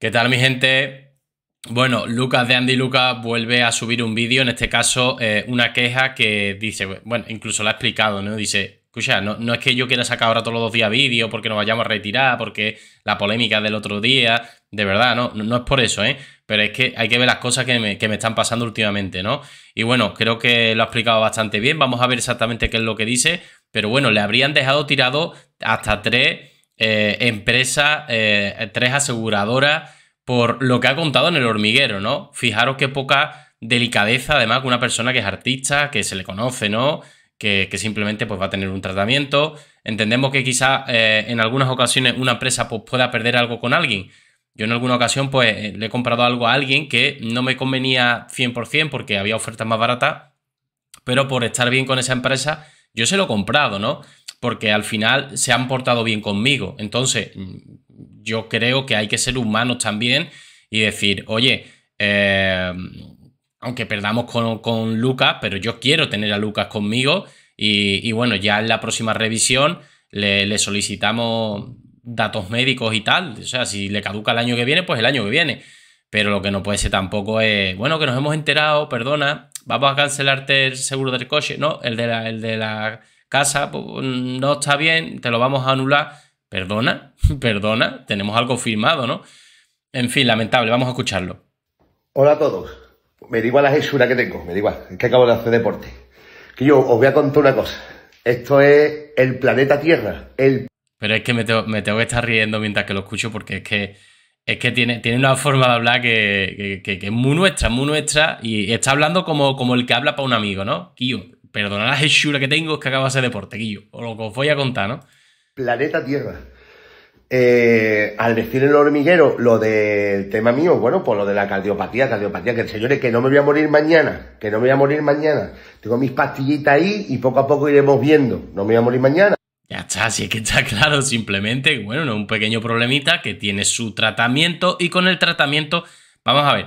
¿Qué tal mi gente? Bueno, Lucas de Andy Lucas vuelve a subir un vídeo, en este caso eh, una queja que dice, bueno, incluso la ha explicado, ¿no? Dice, escucha, no, no es que yo quiera sacar ahora todos los días vídeo porque nos vayamos a retirar, porque la polémica del otro día, de verdad, no, no, es por eso, ¿eh? Pero es que hay que ver las cosas que me, que me están pasando últimamente, ¿no? Y bueno, creo que lo ha explicado bastante bien, vamos a ver exactamente qué es lo que dice, pero bueno, le habrían dejado tirado hasta tres eh, empresa, eh, tres aseguradoras, por lo que ha contado en el hormiguero, ¿no? Fijaros qué poca delicadeza, además, con una persona que es artista, que se le conoce, ¿no? Que, simplemente pues, va a tener un tratamiento. Entendemos que quizá eh, en algunas ocasiones una empresa pues, pueda perder algo con alguien. Yo en alguna ocasión pues le he comprado algo a alguien que no me convenía 100% porque había ofertas más baratas, pero por estar bien con esa empresa yo se lo he comprado, ¿no? porque al final se han portado bien conmigo. Entonces, mm, yo creo que hay que ser humanos también y decir, oye, eh, aunque perdamos con, Lucas, pero yo quiero tener a Lucas conmigo y, bueno, ya en la próxima revisión le, solicitamos datos médicos y tal. O sea, si le caduca el año que viene, pues el año que viene. Pero lo que no puede ser tampoco es, bueno, que nos hemos enterado, perdona, vamos a cancelarte el seguro del coche. No, el el de la casa, pues, no está bien, te lo vamos a anular. Perdona, perdona, tenemos algo firmado, ¿no? En fin, lamentable, vamos a escucharlo. Hola a todos. Me digo a la hechura que tengo, me digo, es que acabo de hacer deporte. Que yo os voy a contar una cosa. Esto es el planeta Tierra. El... Pero es que me tengo, me que estar riendo mientras que lo escucho porque es que es que tiene, tiene una forma de hablar que, es muy nuestra, muy nuestra. Y está hablando como, como el que habla para un amigo, ¿no? yo perdona la hechura que tengo, es que acabo de hacer deporte, O lo que os voy a contar, ¿no? Planeta Tierra. Eh, al decir el hormiguero lo del tema mío, bueno, pues lo de la cardiopatía, cardiopatía, que señores, que no me voy a morir mañana, que no me voy a morir mañana. Tengo mis pastillitas ahí y poco a poco iremos viendo. No me voy a morir mañana. Ya está, si es que está claro, simplemente, bueno, no, un pequeño problemita que tiene su tratamiento y con el tratamiento, vamos a ver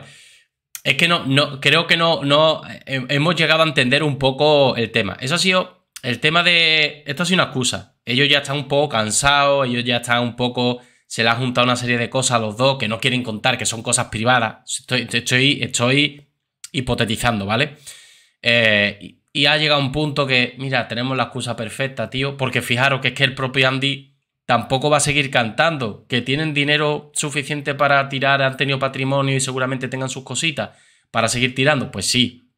es que no, no creo que no, no eh, hemos llegado a entender un poco el tema. Eso ha sido el tema de. Esto ha sido una excusa. Ellos ya están un poco cansados, ellos ya están un poco. Se le ha juntado una serie de cosas a los dos que no quieren contar, que son cosas privadas. Estoy, estoy, estoy hipotetizando, ¿vale? Eh, y ha llegado un punto que, mira, tenemos la excusa perfecta, tío, porque fijaros que es que el propio Andy tampoco va a seguir cantando, que tienen dinero suficiente para tirar, han tenido patrimonio y seguramente tengan sus cositas para seguir tirando, pues sí,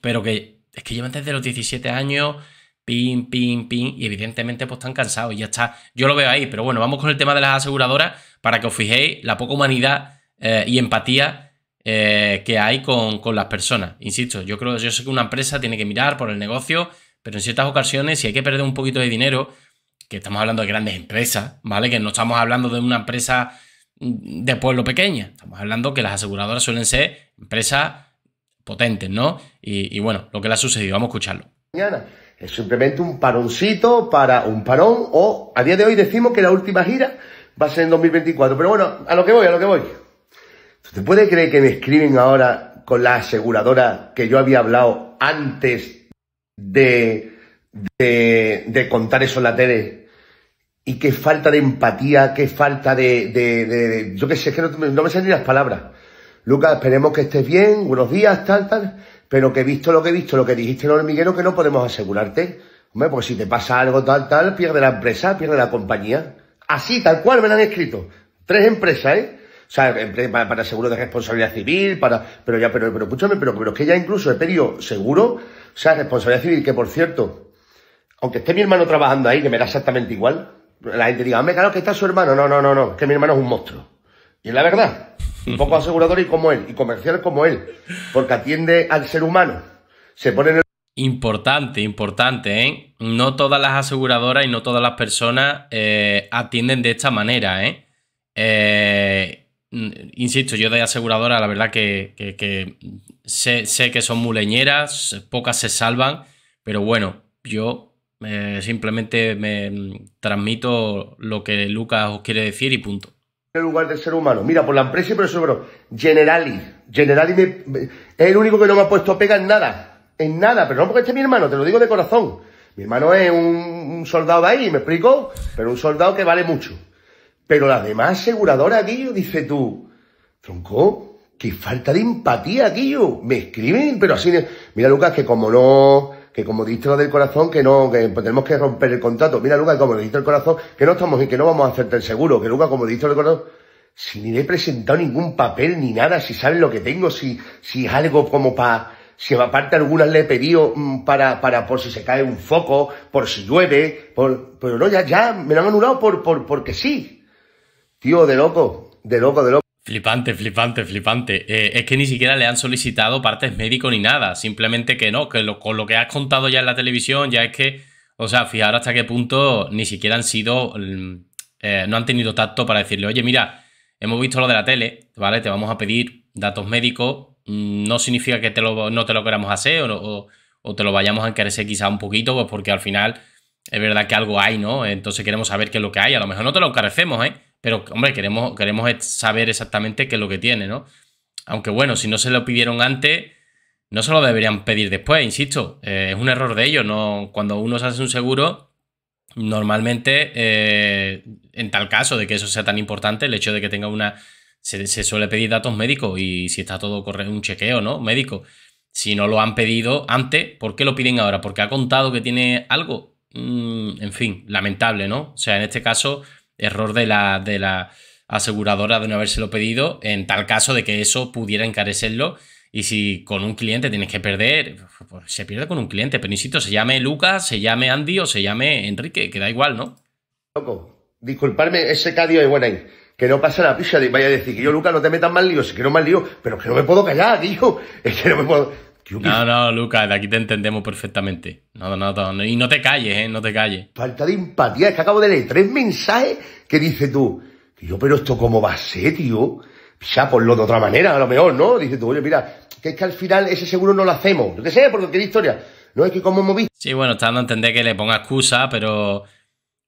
pero que es que llevan desde los 17 años, pim, pim, pim, y evidentemente pues están cansados y ya está, yo lo veo ahí, pero bueno, vamos con el tema de las aseguradoras para que os fijéis la poca humanidad eh, y empatía eh, que hay con, con, las personas, insisto, yo creo, yo sé que una empresa tiene que mirar por el negocio, pero en ciertas ocasiones si hay que perder un poquito de dinero, que estamos hablando de grandes empresas, ¿vale? Que no estamos hablando de una empresa de pueblo pequeña, estamos hablando que las aseguradoras suelen ser empresas potentes, ¿no? Y, bueno, lo que le ha sucedido, vamos a escucharlo. Mañana es simplemente un paroncito para un parón o a día de hoy decimos que la última gira va a ser en 2024, pero bueno, a lo que voy, a lo que voy. ¿Tú te puedes creer que me escriben ahora con la aseguradora que yo había hablado antes de de, contar eso en la tele. Y qué falta de empatía, qué falta de... de, de yo qué sé, que no, me salen las palabras. Lucas, esperemos que estés bien, buenos días, tal, tal, pero que he visto lo que he visto, lo que dijiste en el hormiguero, que no podemos asegurarte. Hombre, porque si te pasa algo tal, tal, pierde la empresa, pierde la compañía. Así, tal cual me lo han escrito. Tres empresas, ¿eh? O sea, para, seguro de responsabilidad civil, para... Pero ya, pero, pero escúchame, pero, pero es que ya incluso he pedido seguro, o sea, responsabilidad civil, que por cierto, aunque esté mi hermano trabajando ahí, que me da exactamente igual, la gente diga, ¡me claro que está su hermano. No, no, no, no, que mi hermano es un monstruo. Y es la verdad. Un poco asegurador y como él, y comercial como él, porque atiende al ser humano. Se pone Importante, importante, ¿eh? No todas las aseguradoras y no todas las personas eh, atienden de esta manera, ¿eh? ¿eh? Insisto, yo de aseguradora, la verdad que, sé, sé que son muleñeras, pocas se salvan, pero bueno, yo eh, simplemente me mm, transmito lo que Lucas os quiere decir y punto. En lugar del ser humano. Mira, por la empresa y por Generali. Generali es el único que no me ha puesto pega en nada. En nada, pero no porque es mi hermano, te lo digo de corazón. Mi hermano es un, soldado de ahí, me explico, pero un soldado que vale mucho. Pero las demás aseguradoras, Guillo, dice tú, tronco, qué falta de empatía, Guillo. Me escriben, pero así... Mira, Lucas, que como no que como dijiste lo del corazón, que no, que tenemos que romper el contrato. Mira, Luca, como dijiste el corazón, que no estamos y que no vamos a hacerte el seguro, que Luca, como dijiste del corazón, si ni le he presentado ningún papel ni nada, si saben lo que tengo, si, si es algo como para, si aparte algunas le he pedido mm, para, para, por si se cae un foco, por si llueve, por, pero no, ya, ya, me lo han anulado por, por, porque sí. Tío, de loco, de loco, de loco. Flipante, flipante, flipante. Eh, es que ni siquiera le han solicitado partes médicos ni nada. Simplemente que no, que con lo que has contado ya en la televisión, ya es que, o sea, fijar hasta qué punto ni siquiera han sido, mm, eh, no han tenido tacto para decirle, oye, mira, hemos visto lo de la tele, ¿vale? Te vamos a pedir datos médicos. Mm, no significa que te lo, no te lo queramos hacer o, o te lo vayamos a encarecer quizá un poquito, pues porque al final es verdad que algo hay, ¿no? Entonces queremos saber qué es lo que hay. A lo mejor no te lo encarecemos, ¿eh? pero hombre, queremos, queremos saber exactamente qué es lo que tiene, ¿no? Aunque bueno, si no se lo pidieron antes, no se lo deberían pedir después, insisto, eh, es un error de ellos, ¿no? Cuando uno se hace un seguro, normalmente, eh, en tal caso de que eso sea tan importante, el hecho de que tenga una... Se, suele pedir datos médicos y si está todo correcto, un chequeo, ¿no? Médico. Si no lo han pedido antes, ¿por qué lo piden ahora? ¿Porque ha contado que tiene algo? Mm, en fin, lamentable, ¿no? O sea, en este caso Error de la, de la aseguradora de no habérselo pedido en tal caso de que eso pudiera encarecerlo. Y si con un cliente tienes que perder, pues se pierde con un cliente. Pero insisto, se llame Lucas, se llame Andy o se llame Enrique, que da igual, ¿no? Loco, disculparme ese cadio de buena que no pasa la y vaya a decir que yo, Lucas, no te metas mal lío, si quiero más lío, pero que no me puedo callar, tío, es que no me puedo no, no, Lucas, de aquí te entendemos perfectamente. No, no, no, y no te calles, ¿eh? No te calles. Falta de empatía, es que acabo de leer tres mensajes que dices tú, tío, pero esto cómo va a ser, tío. Ya lo de otra manera, a lo mejor, ¿no? Dices tú, oye, mira, que es que al final ese seguro no lo hacemos. Yo qué sé, porque qué historia. No es que como visto. Sí, bueno, está dando a entender que le ponga excusa, pero.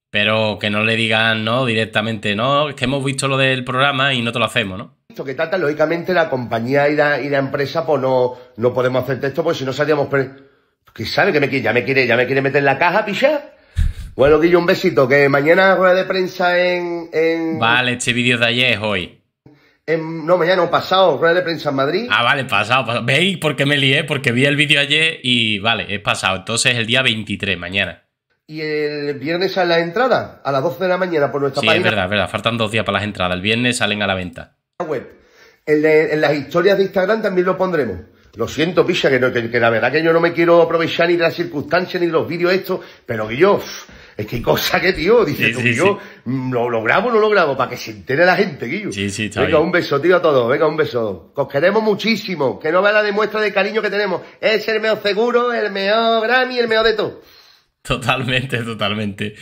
Pero que no le digan, ¿no? Directamente, no, es que hemos visto lo del programa y no te lo hacemos, ¿no? que trata, lógicamente, la compañía y la, empresa, pues no, no podemos hacer texto, pues si no salíamos... Que sabe que me quiere, ya me quiere, ya me quiere meter en la caja, picha. Bueno, Guillo, un besito, que mañana rueda de prensa en, Vale, este vídeo de ayer es hoy. no, mañana, pasado, rueda de prensa en Madrid. Ah, vale, pasado, ¿Veis por qué me lié? Porque vi el vídeo ayer y vale, es pasado. Entonces el día 23, mañana. Y el viernes a la entrada, a las 12 de la mañana por nuestra parte. Sí, verdad, verdad. Faltan dos días para las entradas. El viernes salen a la venta web, en, las historias de Instagram también lo pondremos. Lo siento, Pisa, que, no, que, la verdad que yo no me quiero aprovechar ni de las circunstancias ni de los vídeos estos, pero que yo, es que cosa que, tío, dice yo, mm, Lo, lo, grabo no lo grabo, para que se entere la gente, Guillo. Sí, Venga, un beso, tío, a todos, venga, un beso. Os queremos muchísimo, que no va la demuestra de cariño que tenemos. Es el mejor seguro, el mejor Grammy, el mejor de todo. Totalmente, totalmente.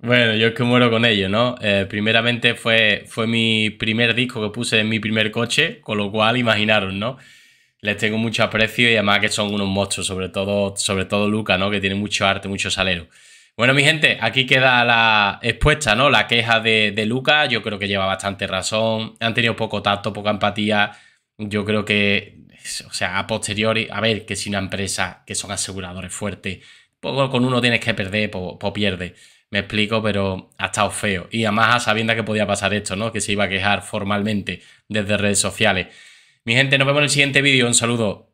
Bueno, yo es que muero con ellos, ¿no? Eh, primeramente fue, fue mi primer disco que puse en mi primer coche, con lo cual imaginaros, ¿no? Les tengo mucho aprecio y además que son unos monstruos, sobre todo, sobre todo Luca, ¿no? Que tiene mucho arte, mucho salero. Bueno, mi gente, aquí queda la expuesta, ¿no? La queja de, de Luca, yo creo que lleva bastante razón. Han tenido poco tacto, poca empatía. Yo creo que, o sea, a posteriori, a ver, que si una empresa, que son aseguradores fuertes, con uno tienes que perder, pues pierde. Me explico, pero ha estado feo. Y además a sabiendas que podía pasar esto, ¿no? Que se iba a quejar formalmente desde redes sociales. Mi gente, nos vemos en el siguiente vídeo. Un saludo.